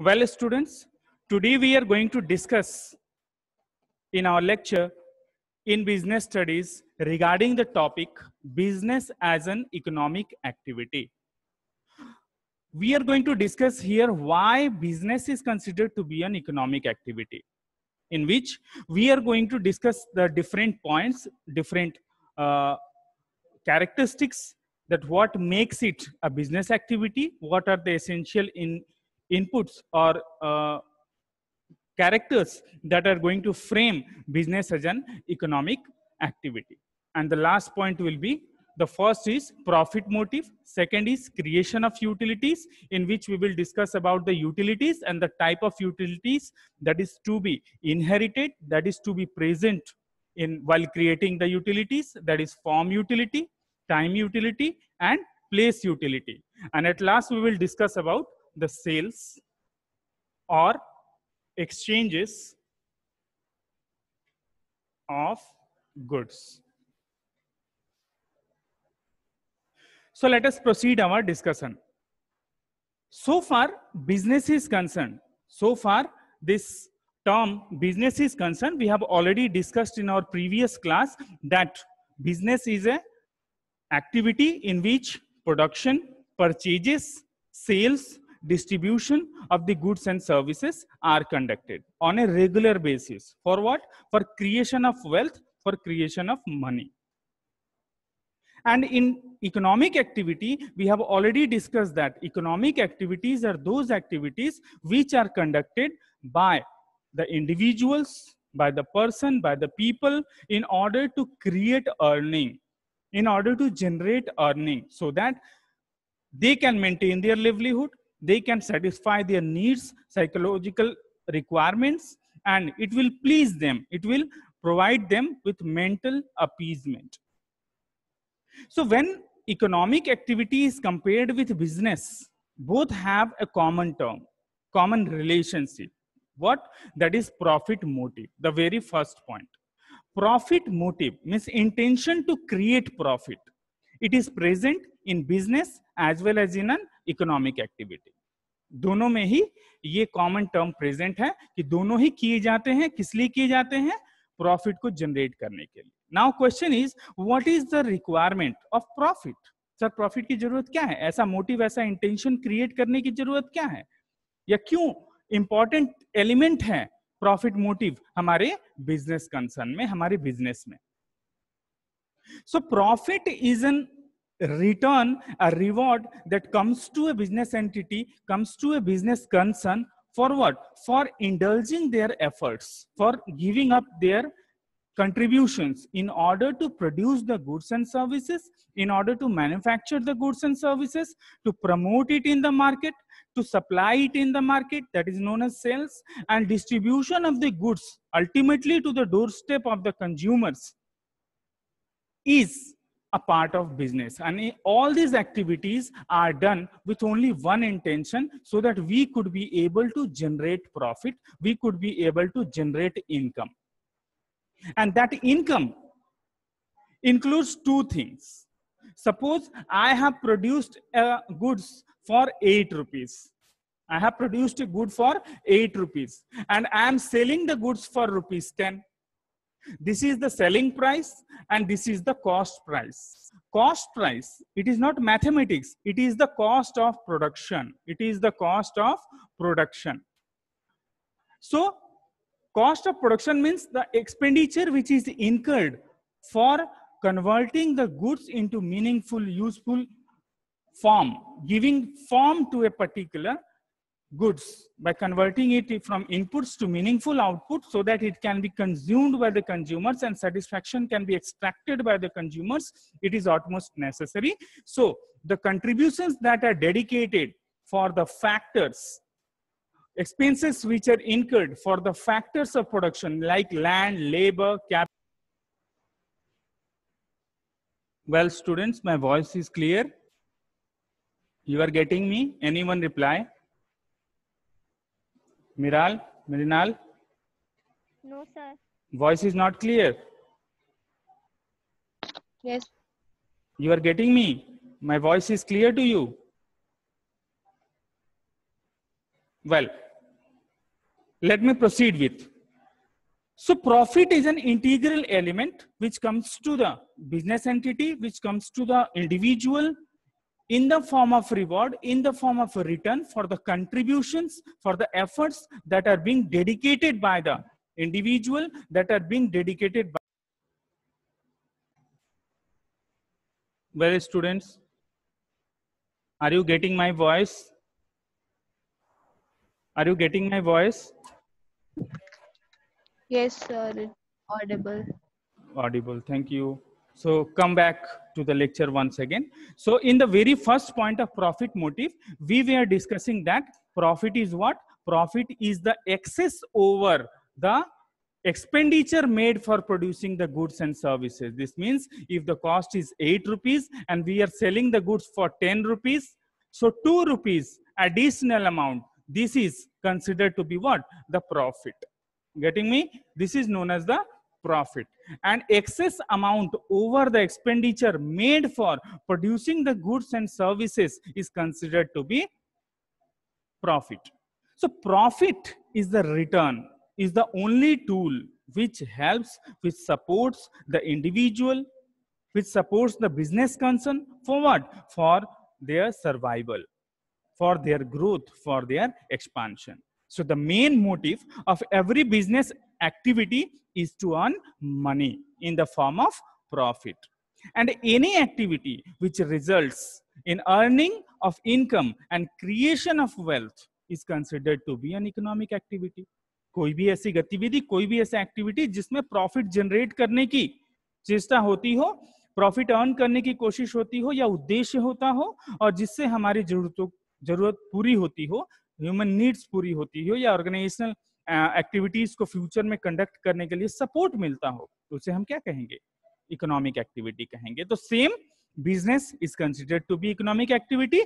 Well, students, today we are going to discuss in our lecture in business studies regarding the topic business as an economic activity. We are going to discuss here why business is considered to be an economic activity in which we are going to discuss the different points, different uh, characteristics that what makes it a business activity, what are the essential in inputs or uh, characters that are going to frame business as an economic activity. And the last point will be the first is profit motive. Second is creation of utilities in which we will discuss about the utilities and the type of utilities that is to be inherited, that is to be present in while creating the utilities, that is form utility, time utility and place utility. And at last we will discuss about the sales or exchanges of goods. So let us proceed our discussion. So far, business is concerned. So far, this term business is concerned, we have already discussed in our previous class that business is a activity in which production, purchases, sales, distribution of the goods and services are conducted on a regular basis. For what? For creation of wealth, for creation of money. And in economic activity, we have already discussed that economic activities are those activities which are conducted by the individuals, by the person, by the people in order to create earning, in order to generate earning so that they can maintain their livelihood they can satisfy their needs, psychological requirements, and it will please them. It will provide them with mental appeasement. So when economic activity is compared with business, both have a common term, common relationship. What? That is profit motive, the very first point. Profit motive means intention to create profit. It is present in business as well as in an economic activity दोनों में ही ये common term present है कि दोनों ही किए जाते हैं किस लिए किए जाते हैं प्रॉफिट को जनरेट करने के लिए now question is what is the requirement of profit sir profit की जरूरत क्या है ऐसा मोटिव ऐसा इंटेंशन क्रिएट करने की जरूरत क्या है या क्यों इंपॉर्टेंट एलिमेंट है प्रॉफिट मोटिव हमारे बिजनेस कंसर्न में हमारे बिजनेस में so profit is an return a reward that comes to a business entity, comes to a business concern for what? For indulging their efforts, for giving up their contributions in order to produce the goods and services, in order to manufacture the goods and services, to promote it in the market, to supply it in the market, that is known as sales, and distribution of the goods ultimately to the doorstep of the consumers is a part of business and all these activities are done with only one intention so that we could be able to generate profit we could be able to generate income and that income includes two things suppose i have produced uh, goods for 8 rupees i have produced a good for 8 rupees and i am selling the goods for rupees 10 this is the selling price and this is the cost price. Cost price, it is not mathematics. It is the cost of production. It is the cost of production. So cost of production means the expenditure which is incurred for converting the goods into meaningful, useful form, giving form to a particular goods by converting it from inputs to meaningful output so that it can be consumed by the consumers and satisfaction can be extracted by the consumers it is utmost necessary so the contributions that are dedicated for the factors expenses which are incurred for the factors of production like land labor capital well students my voice is clear you are getting me anyone reply Miral, Mirinal? No, sir. Voice is not clear. Yes. You are getting me? My voice is clear to you? Well, let me proceed with. So profit is an integral element which comes to the business entity, which comes to the individual, in the form of reward, in the form of return for the contributions, for the efforts that are being dedicated by the individual, that are being dedicated by Where students? Are you getting my voice? Are you getting my voice? Yes, sir. Audible. Audible. Thank you. So come back to the lecture once again. So in the very first point of profit motive, we were discussing that profit is what? Profit is the excess over the expenditure made for producing the goods and services. This means if the cost is 8 rupees and we are selling the goods for 10 rupees, so 2 rupees additional amount, this is considered to be what? The profit. Getting me? This is known as the profit and excess amount over the expenditure made for producing the goods and services is considered to be profit so profit is the return is the only tool which helps which supports the individual which supports the business concern for what for their survival for their growth for their expansion so the main motive of every business activity is to earn money in the form of profit. And any activity which results in earning of income and creation of wealth is considered to be an economic activity. कोई भी ऐसी गतिविधि कोई भी ऐसी activity जिसमें profit generate करने की चेष्टा होती हो प्रॉफिट अर्न करने की कोशिश होती हो या उद्देश्य होता हो और जिससे हमारी जरूरतों जरूरत पूरी होती हो ह्यूमन नीड्स पूरी होती हो या ऑर्गेनाइजेशनल एक्टिविटीज को फ्यूचर में कंडक्ट करने के लिए सपोर्ट मिलता हो तो उसे हम क्या कहेंगे इकोनॉमिक एक्टिविटी कहेंगे तो same business is considered to be economic activity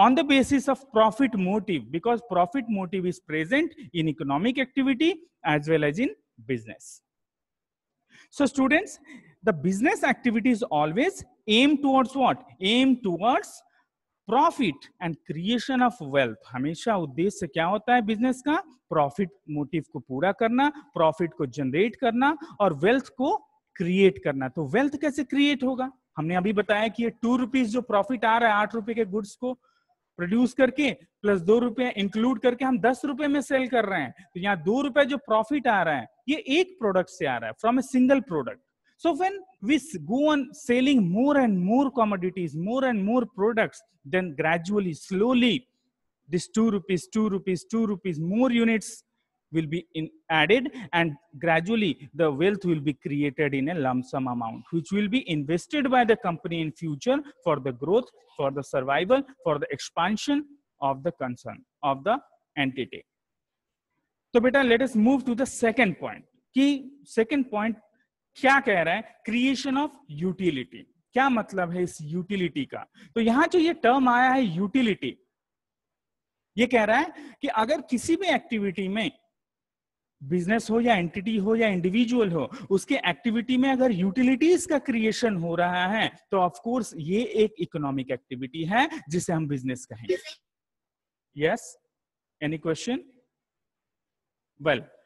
on the basis of profit motive because profit motive is present in economic activity as well as in business so students the business activity always aim towards what aim towards profit and creation of wealth हमेशा उद्देश्य क्या होता है business का profit motive को पूरा करना profit को जनरेट करना और वेल्थ को क्रिएट करना तो वेल्थ कैसे क्रिएट होगा हमने अभी बताया कि ये टू रुपीज जो प्रॉफिट आ रहा है आठ रुपए के गुड्स को प्रोड्यूस करके प्लस दो रुपए इंक्लूड करके हम दस रुपए में सेल कर रहे हैं तो यहाँ दो रुपए जो प्रॉफिट आ रहा है ये एक प्रोडक्ट से आ रहा है from a single product So when we go on selling more and more commodities, more and more products, then gradually, slowly, this 2 rupees, 2 rupees, 2 rupees, more units will be in added and gradually the wealth will be created in a lump sum amount which will be invested by the company in future for the growth for the survival for the expansion of the concern of the entity so beta let us move to the second point key second point क्या कह रहा है creation of utility क्या मतलब है इस utility का तो यहां जो ये टर्म आया है यूटिलिटी ये कह रहा है कि अगर किसी भी एक्टिविटी में बिजनेस हो या एंटिटी हो या इंडिविजुअल हो उसके एक्टिविटी में अगर यूटिलिटीज का क्रिएशन हो रहा है तो ऑफ कोर्स ये एक इकोनॉमिक एक्टिविटी है जिसे हम बिजनेस कहेंगे यस एनी क्वेश्चन वेल